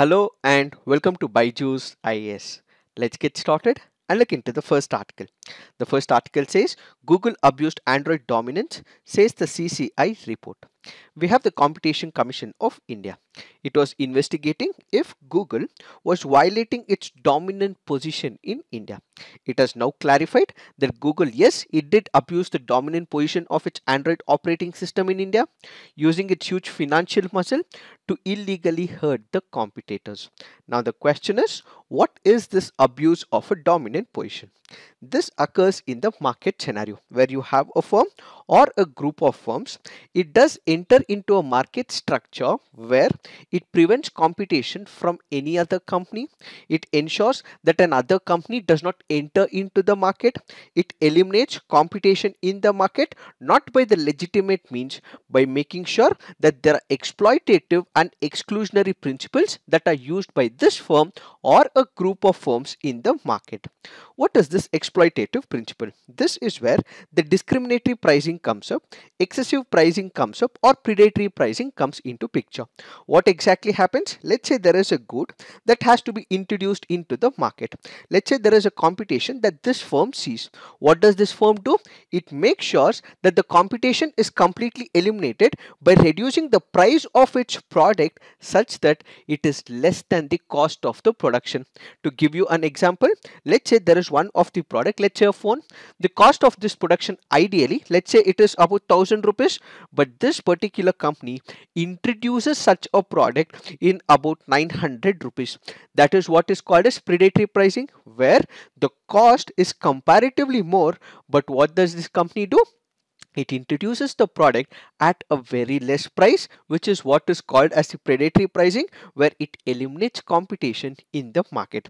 Hello and welcome to Byju's IAS. Let's get started and look into the first article. The first article says Google abused Android dominance, says the CCI report we have the Competition Commission of India. It was investigating if Google was violating its dominant position in India. It has now clarified that Google, yes, it did abuse the dominant position of its Android operating system in India, using its huge financial muscle to illegally hurt the competitors. Now the question is, what is this abuse of a dominant position? This occurs in the market scenario where you have a firm or a group of firms. It does enter into a market structure where it prevents competition from any other company. It ensures that another company does not enter into the market. It eliminates competition in the market not by the legitimate means by making sure that there are exploitative and exclusionary principles that are used by this firm or a group of firms in the market. What is this exploitative principle? This is where the discriminatory pricing comes up, excessive pricing comes up or predatory pricing comes into picture. What exactly happens? Let's say there is a good that has to be introduced into the market. Let's say there is a competition that this firm sees. What does this firm do? It makes sure that the competition is completely eliminated by reducing the price of its product such that it is less than the cost of the product production. To give you an example, let's say there is one of the product, let's say a phone. The cost of this production ideally, let's say it is about 1000 rupees, but this particular company introduces such a product in about 900 rupees. That is what is called as predatory pricing where the cost is comparatively more, but what does this company do? it introduces the product at a very less price which is what is called as the predatory pricing where it eliminates competition in the market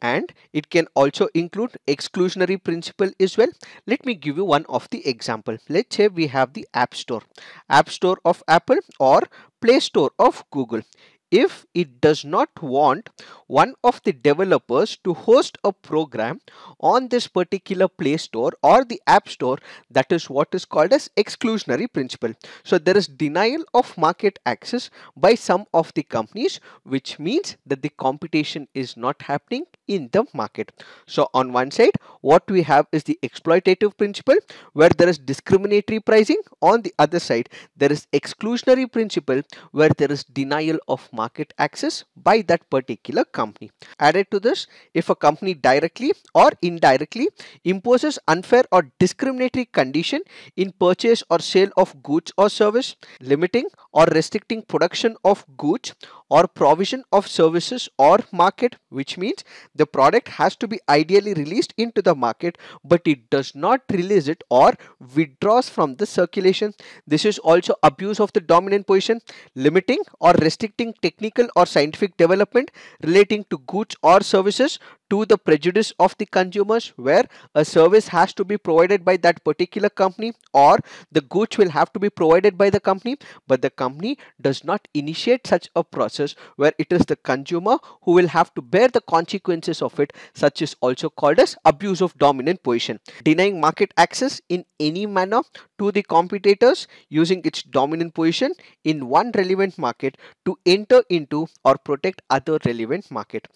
and it can also include exclusionary principle as well let me give you one of the example let's say we have the app store app store of apple or play store of google if it does not want one of the developers to host a program on this particular Play Store or the App Store. That is what is called as exclusionary principle. So there is denial of market access by some of the companies, which means that the competition is not happening in the market. So on one side, what we have is the exploitative principle where there is discriminatory pricing. On the other side, there is exclusionary principle where there is denial of market access by that particular company company. Added to this, if a company directly or indirectly imposes unfair or discriminatory condition in purchase or sale of goods or service, limiting or restricting production of goods or provision of services or market which means the product has to be ideally released into the market but it does not release it or withdraws from the circulation. This is also abuse of the dominant position limiting or restricting technical or scientific development relating to goods or services to the prejudice of the consumers where a service has to be provided by that particular company or the goods will have to be provided by the company but the company does not initiate such a process where it is the consumer who will have to bear the consequences of it such is also called as abuse of dominant position denying market access in any manner to the competitors using its dominant position in one relevant market to enter into or protect other relevant market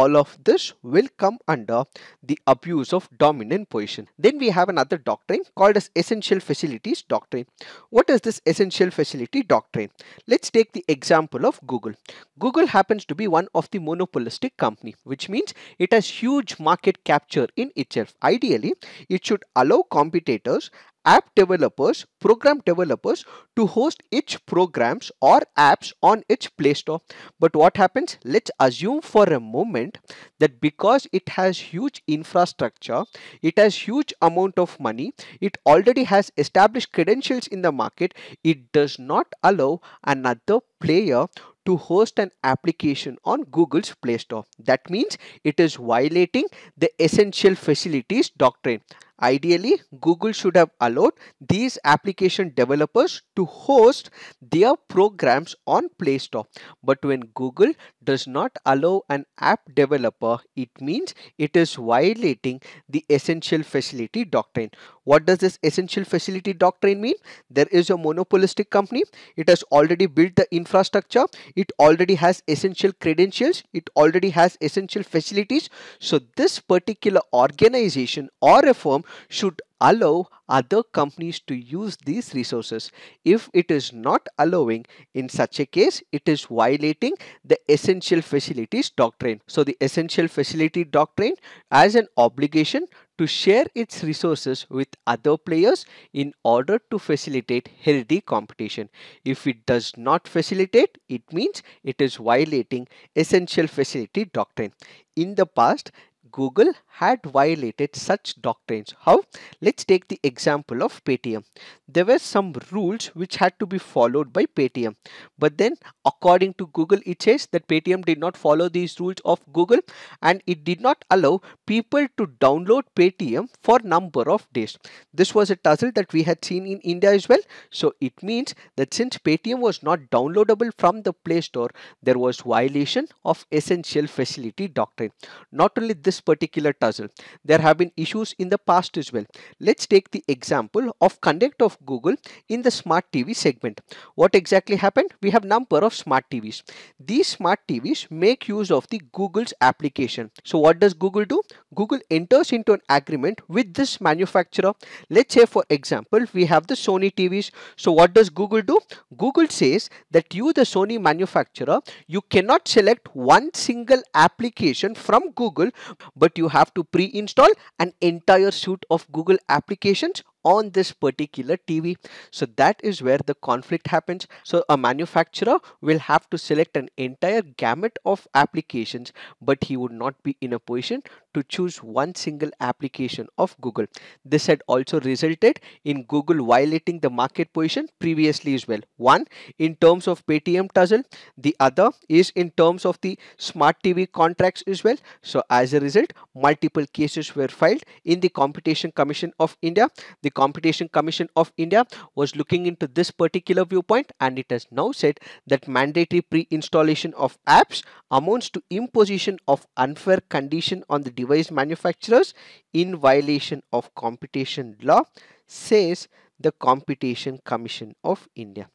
all of this will come under the abuse of dominant position. Then we have another doctrine called as essential facilities doctrine. What is this essential facility doctrine? Let's take the example of Google. Google happens to be one of the monopolistic company, which means it has huge market capture in itself. Ideally, it should allow competitors app developers, program developers to host its programs or apps on its Play Store. But what happens? Let's assume for a moment that because it has huge infrastructure, it has huge amount of money, it already has established credentials in the market, it does not allow another player to host an application on Google's Play Store. That means it is violating the essential facilities doctrine. Ideally, Google should have allowed these application developers to host their programs on Play Store. But when Google does not allow an app developer, it means it is violating the essential facility doctrine. What does this essential facility doctrine mean? There is a monopolistic company. It has already built the infrastructure. It already has essential credentials. It already has essential facilities. So this particular organization or a firm platform should allow other companies to use these resources. If it is not allowing, in such a case, it is violating the essential facilities doctrine. So the essential facility doctrine as an obligation to share its resources with other players in order to facilitate healthy competition. If it does not facilitate, it means it is violating essential facility doctrine. In the past, Google had violated such doctrines. How? Let's take the example of Paytm. There were some rules which had to be followed by Paytm. But then according to Google, it says that Paytm did not follow these rules of Google and it did not allow people to download Paytm for number of days. This was a tussle that we had seen in India as well. So it means that since Paytm was not downloadable from the Play Store, there was violation of essential facility doctrine. Not only this particular tussle. There have been issues in the past as well. Let's take the example of conduct of Google in the smart TV segment. What exactly happened? We have number of smart TVs. These smart TVs make use of the Google's application. So what does Google do? Google enters into an agreement with this manufacturer. Let's say for example, we have the Sony TVs. So what does Google do? Google says that you the Sony manufacturer, you cannot select one single application from Google but you have to pre-install an entire suite of Google applications on this particular TV. So that is where the conflict happens. So a manufacturer will have to select an entire gamut of applications, but he would not be in a position to choose one single application of Google. This had also resulted in Google violating the market position previously as well. One in terms of Paytm tussle, the other is in terms of the smart TV contracts as well. So as a result, multiple cases were filed in the Competition Commission of India. The the Competition Commission of India was looking into this particular viewpoint and it has now said that mandatory pre-installation of apps amounts to imposition of unfair condition on the device manufacturers in violation of competition law says the Competition Commission of India.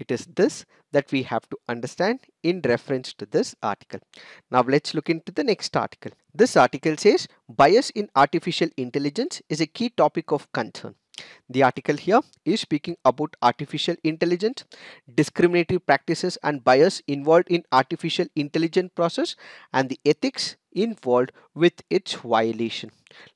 It is this that we have to understand in reference to this article. Now let's look into the next article. This article says bias in artificial intelligence is a key topic of concern. The article here is speaking about artificial intelligence, discriminatory practices and bias involved in artificial intelligence process and the ethics involved with its violation.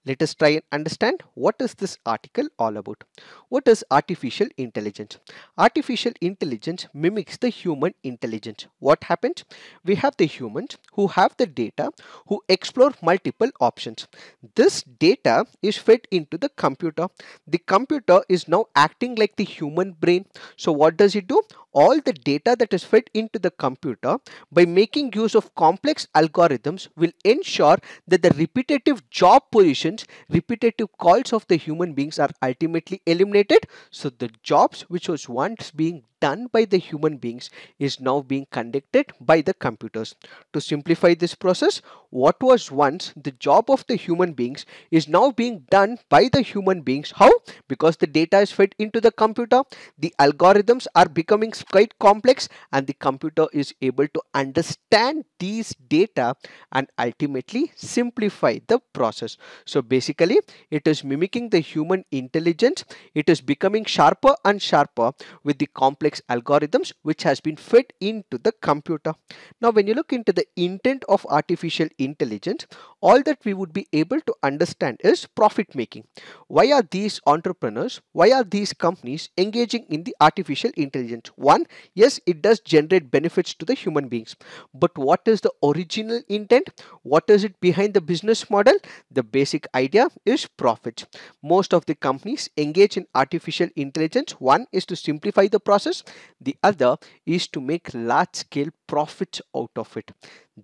Let us try and understand what is this article all about. What is artificial intelligence? Artificial intelligence mimics the human intelligence. What happens? We have the humans who have the data who explore multiple options. This data is fed into the computer. The computer is now acting like the human brain. So what does it do? all the data that is fed into the computer by making use of complex algorithms will ensure that the repetitive job positions, repetitive calls of the human beings are ultimately eliminated. So the jobs which was once being done by the human beings is now being conducted by the computers. To simplify this process, what was once the job of the human beings is now being done by the human beings. How? Because the data is fed into the computer, the algorithms are becoming quite complex and the computer is able to understand these data and ultimately simplify the process. So basically, it is mimicking the human intelligence. It is becoming sharper and sharper with the complex complex algorithms which has been fed into the computer. Now when you look into the intent of artificial intelligence, all that we would be able to understand is profit making. Why are these entrepreneurs, why are these companies engaging in the artificial intelligence? One, yes, it does generate benefits to the human beings. But what is the original intent? What is it behind the business model? The basic idea is profit. Most of the companies engage in artificial intelligence. One is to simplify the process the other is to make large scale profits out of it.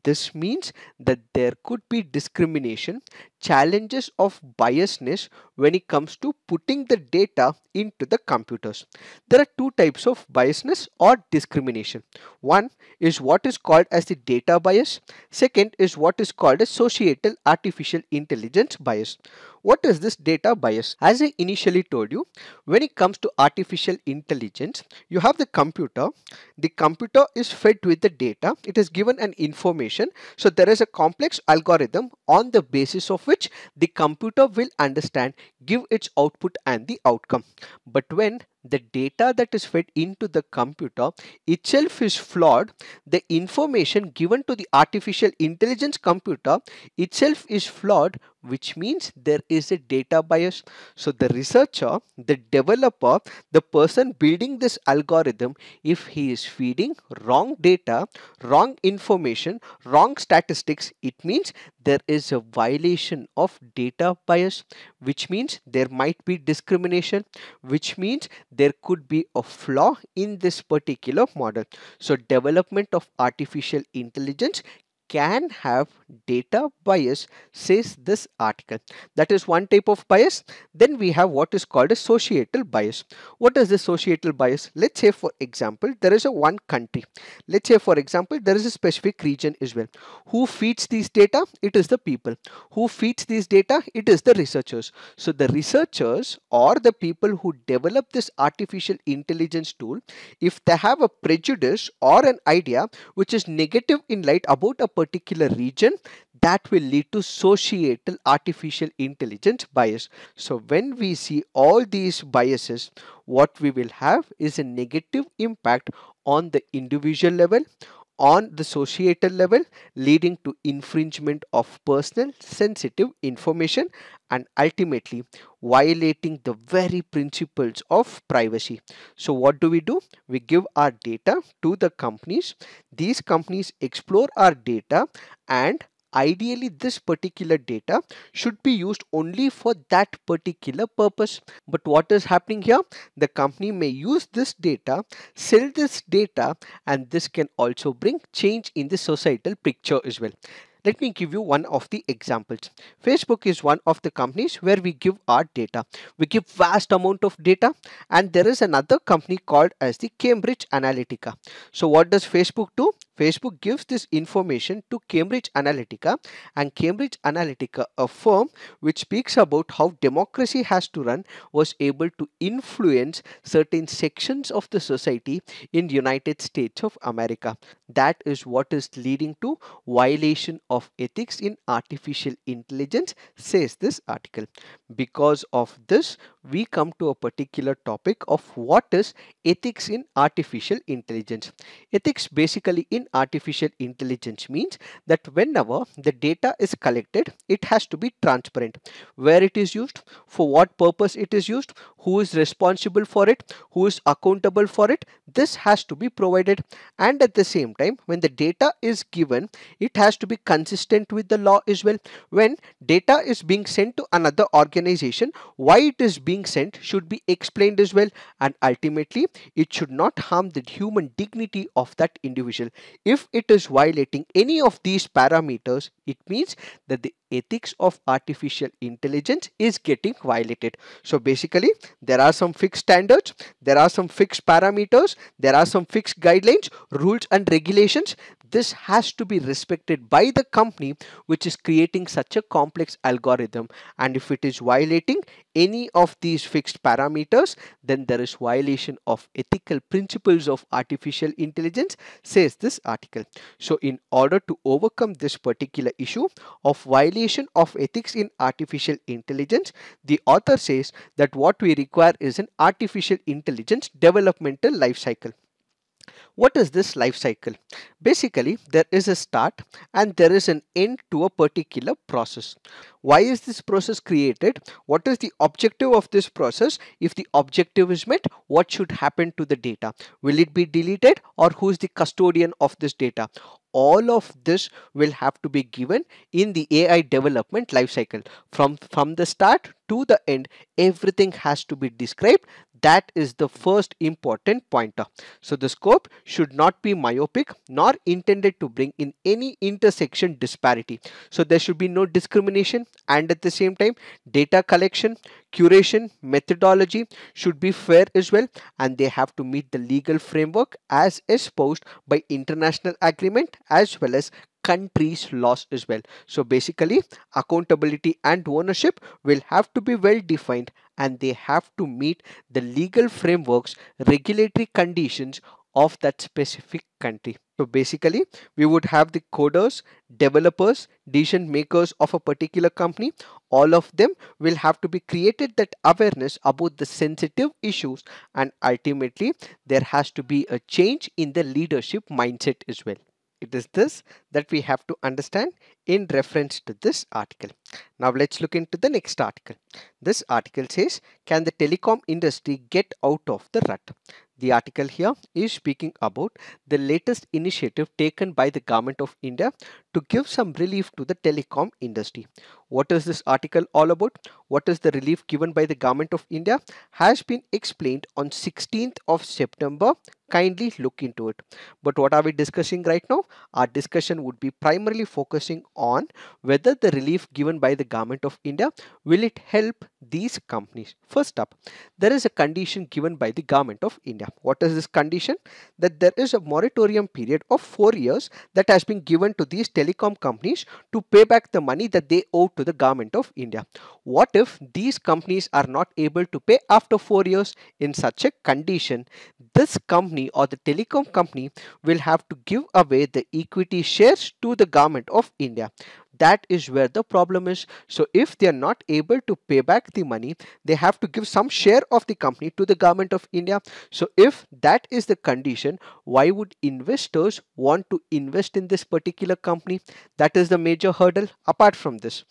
This means that there could be discrimination, challenges of biasness when it comes to putting the data into the computers. There are two types of biasness or discrimination. One is what is called as the data bias. Second is what is called as societal artificial intelligence bias. What is this data bias? As I initially told you, when it comes to artificial intelligence, you have the computer. The computer is fed with the data. It is given an information information. So there is a complex algorithm on the basis of which the computer will understand, give its output and the outcome. But when the data that is fed into the computer itself is flawed the information given to the artificial intelligence computer itself is flawed which means there is a data bias so the researcher the developer the person building this algorithm if he is feeding wrong data wrong information wrong statistics it means there is a violation of data bias which means there might be discrimination which means there could be a flaw in this particular model. So development of artificial intelligence can have data bias says this article that is one type of bias then we have what is called a societal bias what is the societal bias let's say for example there is a one country let's say for example there is a specific region as well who feeds these data it is the people who feeds these data it is the researchers so the researchers or the people who develop this artificial intelligence tool if they have a prejudice or an idea which is negative in light about a particular region that will lead to societal artificial intelligence bias. So when we see all these biases, what we will have is a negative impact on the individual level, on the societal level leading to infringement of personal sensitive information and ultimately violating the very principles of privacy. So what do we do? We give our data to the companies. These companies explore our data and ideally this particular data should be used only for that particular purpose but what is happening here the company may use this data sell this data and this can also bring change in the societal picture as well let me give you one of the examples. Facebook is one of the companies where we give our data. We give vast amount of data and there is another company called as the Cambridge Analytica. So what does Facebook do? Facebook gives this information to Cambridge Analytica and Cambridge Analytica, a firm which speaks about how democracy has to run, was able to influence certain sections of the society in the United States of America. That is what is leading to violation of ethics in artificial intelligence, says this article. Because of this, we come to a particular topic of what is ethics in artificial intelligence. Ethics basically in artificial intelligence means that whenever the data is collected, it has to be transparent. Where it is used, for what purpose it is used, who is responsible for it, who is accountable for it, this has to be provided. And at the same time, when the data is given, it has to be consistent with the law as well. When data is being sent to another organization, why it is being being sent should be explained as well and ultimately it should not harm the human dignity of that individual. If it is violating any of these parameters, it means that the ethics of artificial intelligence is getting violated. So basically, there are some fixed standards, there are some fixed parameters, there are some fixed guidelines, rules and regulations this has to be respected by the company which is creating such a complex algorithm and if it is violating any of these fixed parameters then there is violation of ethical principles of artificial intelligence says this article so in order to overcome this particular issue of violation of ethics in artificial intelligence the author says that what we require is an artificial intelligence developmental life cycle what is this life cycle? Basically, there is a start and there is an end to a particular process. Why is this process created? What is the objective of this process? If the objective is met, what should happen to the data? Will it be deleted or who is the custodian of this data? all of this will have to be given in the AI development lifecycle. From, from the start to the end, everything has to be described. That is the first important pointer. So the scope should not be myopic nor intended to bring in any intersection disparity. So there should be no discrimination and at the same time data collection, curation, methodology should be fair as well and they have to meet the legal framework as espoused by international agreement as well as country's loss as well. So basically accountability and ownership will have to be well defined and they have to meet the legal frameworks, regulatory conditions of that specific country. So basically, we would have the coders, developers, decision makers of a particular company. All of them will have to be created that awareness about the sensitive issues and ultimately there has to be a change in the leadership mindset as well. It is this that we have to understand in reference to this article. Now let's look into the next article. This article says, can the telecom industry get out of the rut? The article here is speaking about the latest initiative taken by the government of India to give some relief to the telecom industry. What is this article all about? What is the relief given by the government of India has been explained on 16th of September. Kindly look into it. But what are we discussing right now? Our discussion would be primarily focusing on whether the relief given by the government of India will it help these companies. First up, there is a condition given by the government of India. What is this condition? That there is a moratorium period of 4 years that has been given to these telecom companies to pay back the money that they owe to the government of India. What if these companies are not able to pay after 4 years? In such a condition, this company or the telecom company will have to give away the equity shares to the government of India that is where the problem is so if they are not able to pay back the money they have to give some share of the company to the government of india so if that is the condition why would investors want to invest in this particular company? That is the major hurdle. Apart from this,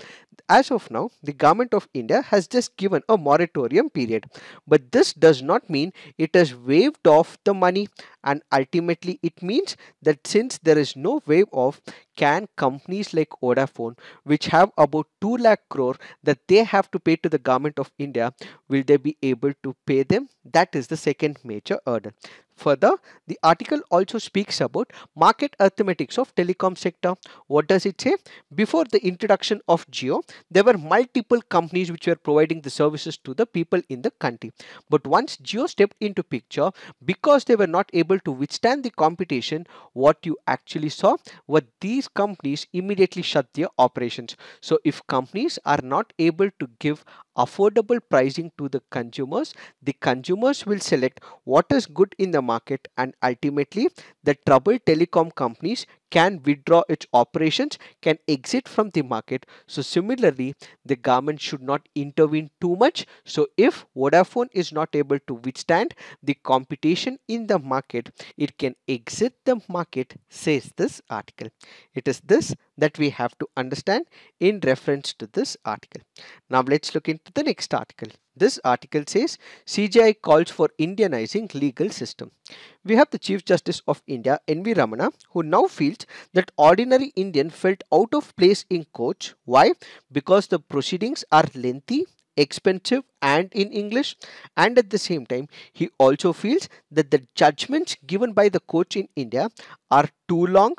as of now, the government of India has just given a moratorium period. But this does not mean it has waived off the money and ultimately it means that since there is no wave off, can companies like Vodafone, which have about 2 lakh crore that they have to pay to the government of India, will they be able to pay them? That is the second major hurdle. Further, the article also speaks about market arithmetics of telecom sector. What does it say? Before the introduction of Geo, there were multiple companies which were providing the services to the people in the country. But once Geo stepped into picture, because they were not able to withstand the competition, what you actually saw were these companies immediately shut their operations. So if companies are not able to give affordable pricing to the consumers, the consumers will select what is good in the market and ultimately the troubled telecom companies can withdraw its operations, can exit from the market. So similarly, the government should not intervene too much. So if Vodafone is not able to withstand the competition in the market, it can exit the market, says this article. It is this that we have to understand in reference to this article. Now let's look into the next article. This article says CGI calls for Indianizing legal system. We have the Chief Justice of India N.V. Ramana who now feels that ordinary Indian felt out of place in court. Why? Because the proceedings are lengthy, expensive and in English and at the same time he also feels that the judgments given by the coach in India are too long,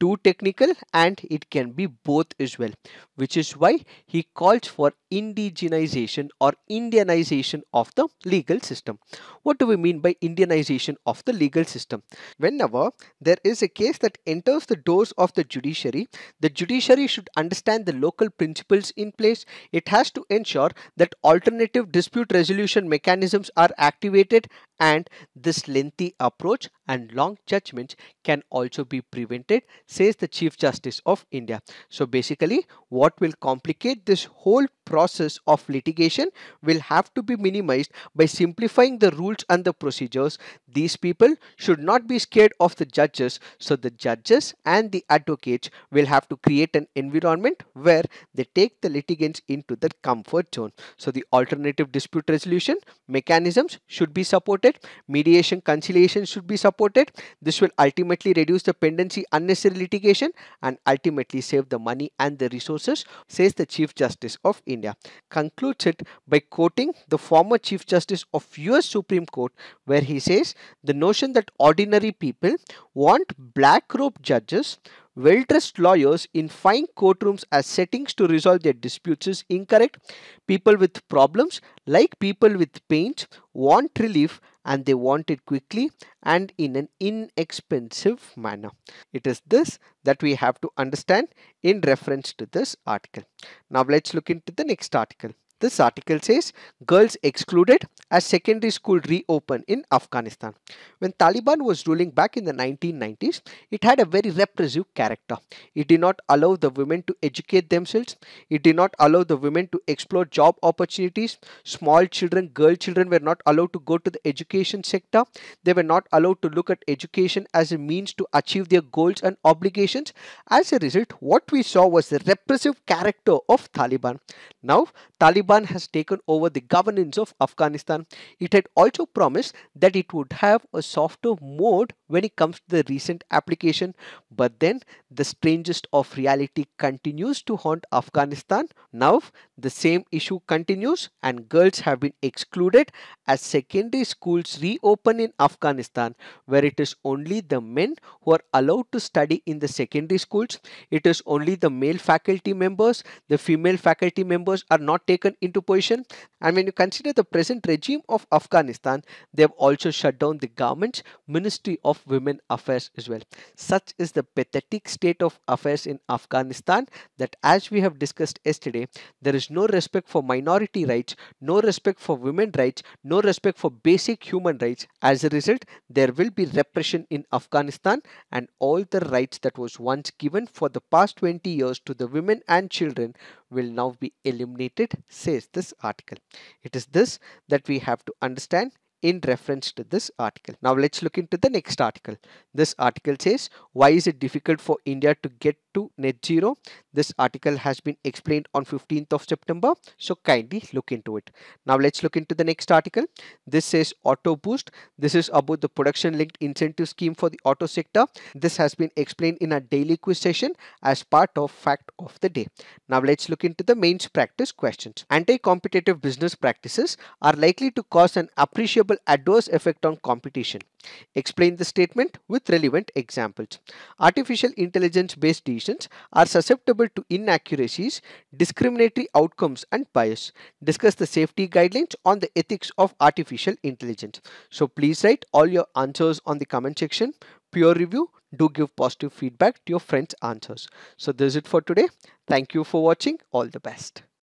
too technical and it can be both as well which is why he calls for indigenization or Indianization of the legal system. What do we mean by Indianization of the legal system? Whenever there is a case that enters the doors of the judiciary, the judiciary should understand the local principles in place. It has to ensure that alternative dispute resolution mechanisms are activated and this lengthy approach and long judgments can also be prevented, says the Chief Justice of India. So basically, what will complicate this whole process of litigation will have to be minimized by simplifying the rules and the procedures. These people should not be scared of the judges. So the judges and the advocates will have to create an environment where they take the litigants into their comfort zone. So the alternative dispute resolution mechanisms should be supported. Mediation conciliation should be supported. This will ultimately reduce the pendency unnecessary litigation and ultimately save the money and the resources, says the Chief Justice of India. India, concludes it by quoting the former Chief Justice of US Supreme Court, where he says the notion that ordinary people want black robe judges, well dressed lawyers in fine courtrooms as settings to resolve their disputes is incorrect. People with problems, like people with pains, want relief and they want it quickly and in an inexpensive manner. It is this that we have to understand in reference to this article. Now let's look into the next article. This article says girls excluded as secondary school reopened in Afghanistan. When Taliban was ruling back in the 1990s, it had a very repressive character. It did not allow the women to educate themselves. It did not allow the women to explore job opportunities. Small children, girl children were not allowed to go to the education sector. They were not allowed to look at education as a means to achieve their goals and obligations. As a result, what we saw was the repressive character of Taliban. Now, Taliban Taliban has taken over the governance of Afghanistan. It had also promised that it would have a softer mode when it comes to the recent application. But then the strangest of reality continues to haunt Afghanistan. Now the same issue continues and girls have been excluded as secondary schools reopen in Afghanistan where it is only the men who are allowed to study in the secondary schools. It is only the male faculty members. The female faculty members are not taken into position. And when you consider the present regime of Afghanistan, they have also shut down the government's Ministry of Women Affairs as well. Such is the pathetic state of affairs in Afghanistan that as we have discussed yesterday, there is no respect for minority rights, no respect for women rights, no respect for basic human rights. As a result, there will be repression in Afghanistan and all the rights that was once given for the past 20 years to the women and children will now be eliminated, says this article. It is this that we have to understand in reference to this article. Now let's look into the next article. This article says, why is it difficult for India to get to net zero. This article has been explained on 15th of September. So kindly look into it. Now let's look into the next article. This says Auto Boost. This is about the production linked incentive scheme for the auto sector. This has been explained in a daily quiz session as part of fact of the day. Now let's look into the mains practice questions. Anti-competitive business practices are likely to cause an appreciable adverse effect on competition. Explain the statement with relevant examples. Artificial intelligence based decisions are susceptible to inaccuracies, discriminatory outcomes and bias. Discuss the safety guidelines on the ethics of artificial intelligence. So please write all your answers on the comment section. Peer review, do give positive feedback to your friends' answers. So this is it for today. Thank you for watching. All the best.